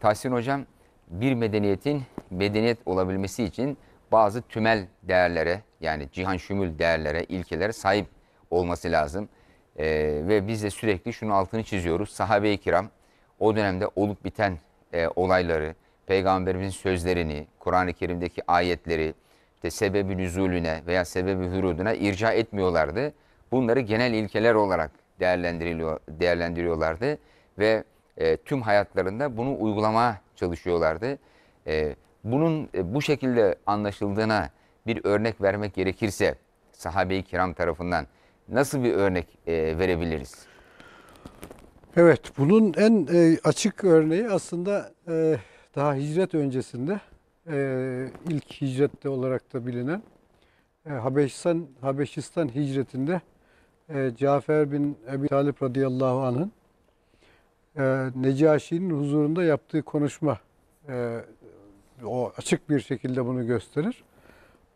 Tahsin Hocam bir medeniyetin medeniyet olabilmesi için bazı tümel değerlere yani cihan şümül değerlere, ilkelere sahip olması lazım. Ee, ve biz de sürekli şunu altını çiziyoruz. Sahabe-i kiram o dönemde olup biten e, olayları, Peygamberimizin sözlerini, Kur'an-ı Kerim'deki ayetleri, işte sebebi nüzulüne veya sebebi huruduna irca etmiyorlardı. Bunları genel ilkeler olarak değerlendiriliyor, değerlendiriyorlardı ve e, tüm hayatlarında bunu uygulamaya çalışıyorlardı. E, bunun e, bu şekilde anlaşıldığına bir örnek vermek gerekirse sahabe-i kiram tarafından nasıl bir örnek e, verebiliriz? Evet, bunun en e, açık örneği aslında e, daha hicret öncesinde e, ilk hicrette olarak da bilinen e, Habeşistan, Habeşistan hicretinde e, Cafer bin Ebi Talip radıyallahu anh'ın e, Necaşi'nin huzurunda yaptığı konuşma e, o açık bir şekilde bunu gösterir.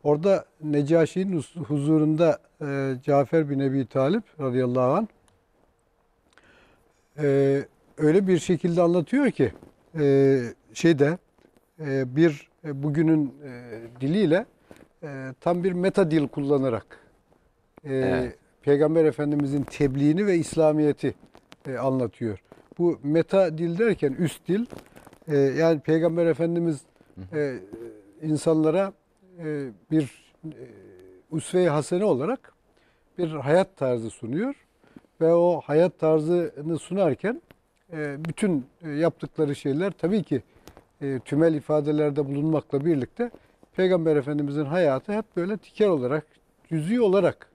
Orada Necaşi'nin huzurunda e, Cafer bin Ebi Talip radıyallahu anh e, öyle bir şekilde anlatıyor ki e, şeyde e, bir e, bugünün e, diliyle e, tam bir meta dil kullanarak e, evet. Peygamber Efendimizin tebliğini ve İslamiyet'i e, anlatıyor. Bu meta dil derken üst dil e, yani Peygamber Efendimiz e, insanlara e, bir e, usve-i hasene olarak bir hayat tarzı sunuyor ve o hayat tarzını sunarken e, bütün e, yaptıkları şeyler tabii ki e, tümel ifadelerde bulunmakla birlikte Peygamber Efendimizin hayatı hep böyle tiker olarak, cüz'i olarak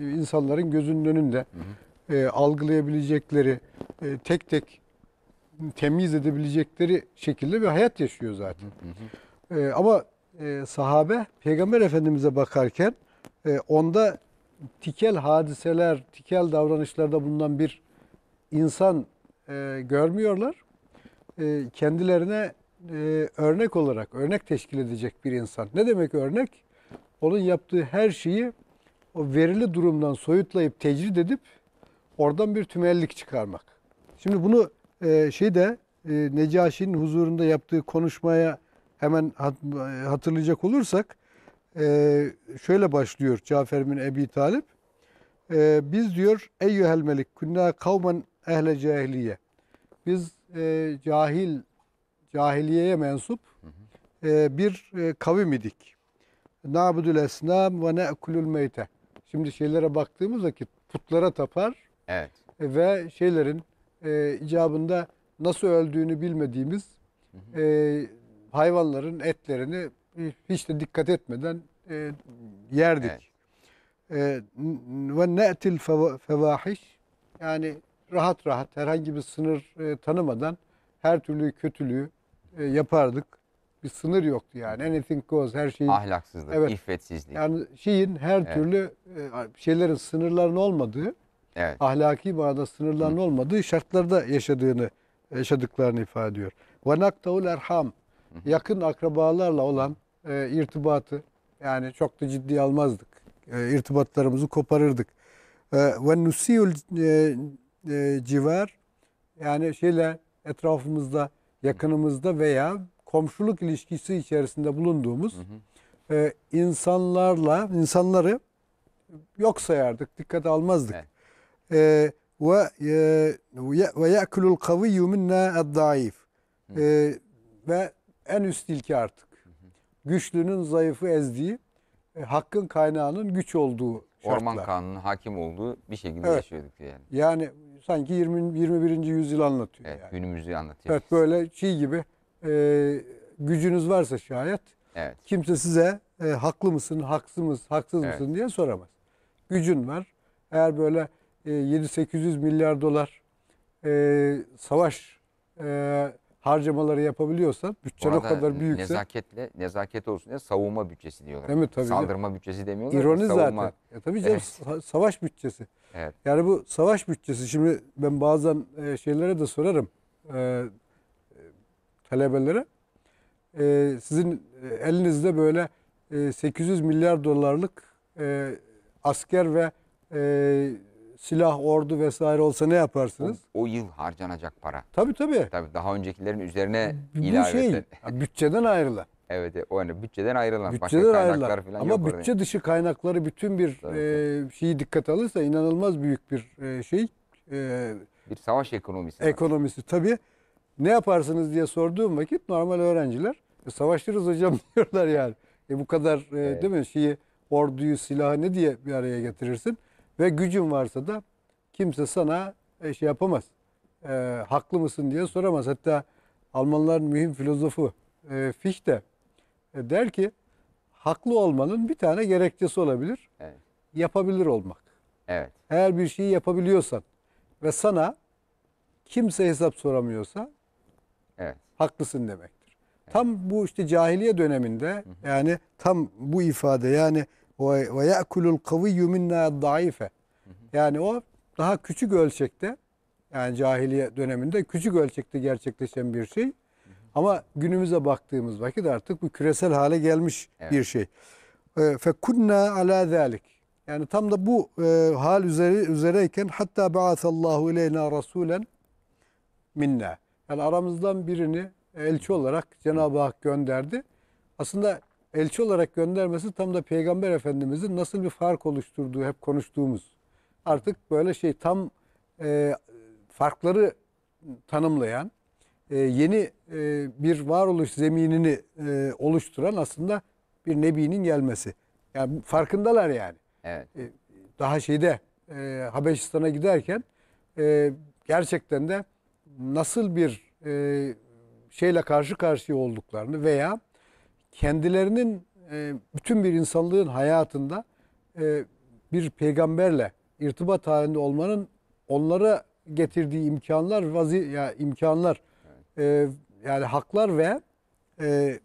e, insanların gözünün önünde hı hı. E, algılayabilecekleri, e, tek tek temiz edebilecekleri şekilde bir hayat yaşıyor zaten. Hı hı. E, ama e, sahabe Peygamber Efendimiz'e bakarken e, onda tikel hadiseler, tikel davranışlarda bulunan bir insan e, görmüyorlar. E, kendilerine e, örnek olarak, örnek teşkil edecek bir insan. Ne demek örnek? Onun yaptığı her şeyi o verili durumdan soyutlayıp tecrid edip oradan bir tümellik çıkarmak. Şimdi bunu e, şeyde e, Necaşi'nin huzurunda yaptığı konuşmaya hemen hat, e, hatırlayacak olursak e, şöyle başlıyor Cafer bin Ebi Talip. E, biz diyor eyyühel melik künna kavmen ehle cahiliye. Biz e, cahil cahiliyeye mensup e, bir e, kavim idik. Nabudül esnam ve ne'kulül meyte. Şimdi şeylere baktığımızda ki putlara tapar evet. E, ve şeylerin e, icabında nasıl öldüğünü bilmediğimiz e, hayvanların etlerini hiç de dikkat etmeden e, yerdik. E, ve ne'til fevahiş yani rahat rahat herhangi bir sınır e, tanımadan her türlü kötülüğü e, yapardık. Bir sınır yoktu yani. Anything goes her şey Ahlaksızlık, evet, iffetsizlik. Yani şeyin her evet. türlü e, şeylerin sınırların olmadığı evet. ahlaki bağda sınırların olmadığı şartlarda yaşadığını yaşadıklarını ifade ediyor. Ve naktaul erham yakın akrabalarla olan e, irtibatı yani çok da ciddi almazdık. E, irtibatlarımızı koparırdık. E, ve nusiyul e, e, civar yani şeyle etrafımızda, yakınımızda veya komşuluk ilişkisi içerisinde bulunduğumuz E, insanlarla insanları yok sayardık, dikkate almazdık. Evet. Ee, e, ve ve ye'kulul kaviyyu minna ed-daif. Ee, ve en üst ilke artık. Güçlünün zayıfı ezdiği, e, hakkın kaynağının güç olduğu şartlar. Orman kanunun hakim olduğu bir şekilde evet. yaşıyorduk yani. Yani sanki 20 21. yüzyıl anlatıyor evet, yani. günümüzü anlatıyor. Evet böyle şey gibi e, gücünüz varsa şayet evet. kimse size e, haklı mısın, haksız mısın, haksız evet. mısın diye soramaz. Gücün var. Eğer böyle 7-800 e, milyar dolar e, savaş e, harcamaları yapabiliyorsa bütçe o kadar büyükse. Nezaketle, nezaket olsun ya savunma bütçesi diyorlar. Değil mi? Tabii Saldırma canım. bütçesi demiyorlar. İroni savunma... zaten. Ya, tabii canım evet. savaş bütçesi. Evet. Yani bu savaş bütçesi şimdi ben bazen e, şeylere de sorarım e, talebelere. E, sizin e, elinizde böyle e, 800 milyar dolarlık e, asker ve e, silah, ordu vesaire olsa ne yaparsınız? O, o yıl harcanacak para. Tabii tabii. Tabii daha öncekilerin üzerine Bu ilave şey, eden. bütçeden ayrılan. Evet, o yani bütçeden ayrılan. Bütçeden Başka ayrılan. Falan Ama yok bütçe orada. dışı kaynakları bütün bir e, şeyi dikkat alırsa inanılmaz büyük bir e, şey. E, bir savaş ekonomisi. Ekonomisi var. tabii. Ne yaparsınız diye sorduğum vakit normal öğrenciler e, savaşırız hocam diyorlar yani. E bu kadar e, evet. değil mi şeyi orduyu silahı ne diye bir araya getirirsin? Ve gücün varsa da kimse sana e, şey yapamaz. E, haklı mısın diye soramaz. Hatta Almanların mühim filozofu e, Fichte e, der ki haklı olmanın bir tane gerekçesi olabilir. Evet. Yapabilir olmak. Evet. Eğer bir şeyi yapabiliyorsan ve sana kimse hesap soramıyorsa evet. haklısın demektir. Evet. Tam bu işte cahiliye döneminde hı hı. yani tam bu ifade yani ve ye'kulul kaviyyu minna daife. Yani o daha küçük ölçekte yani cahiliye döneminde küçük ölçekte gerçekleşen bir şey. Ama günümüze baktığımız vakit artık bu küresel hale gelmiş evet. bir şey. Ee, Fekunna ala zalik. Yani tam da bu e, hal üzere üzereyken hatta ba'athallahu ileyna rasulen minna. Yani aramızdan birini elçi olarak Cenab-ı Hak gönderdi. Aslında elçi olarak göndermesi tam da Peygamber Efendimizin nasıl bir fark oluşturduğu hep konuştuğumuz. Artık böyle şey tam e, farkları tanımlayan, e, yeni e, bir varoluş zeminini e, oluşturan aslında bir nebinin gelmesi. Yani farkındalar yani. Evet. E, daha şeyde e, Habeşistan'a giderken e, gerçekten de nasıl bir e, şeyle karşı karşıya olduklarını veya kendilerinin e, bütün bir insanlığın hayatında e, bir peygamberle irtibat halinde olmanın onlara getirdiği imkanlar, vazi ya imkanlar, e, yani haklar ve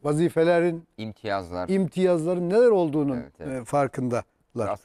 vazifelerin imtiyazlar imtiyazların neler olduğunu evet, evet. farkındalar. Aslında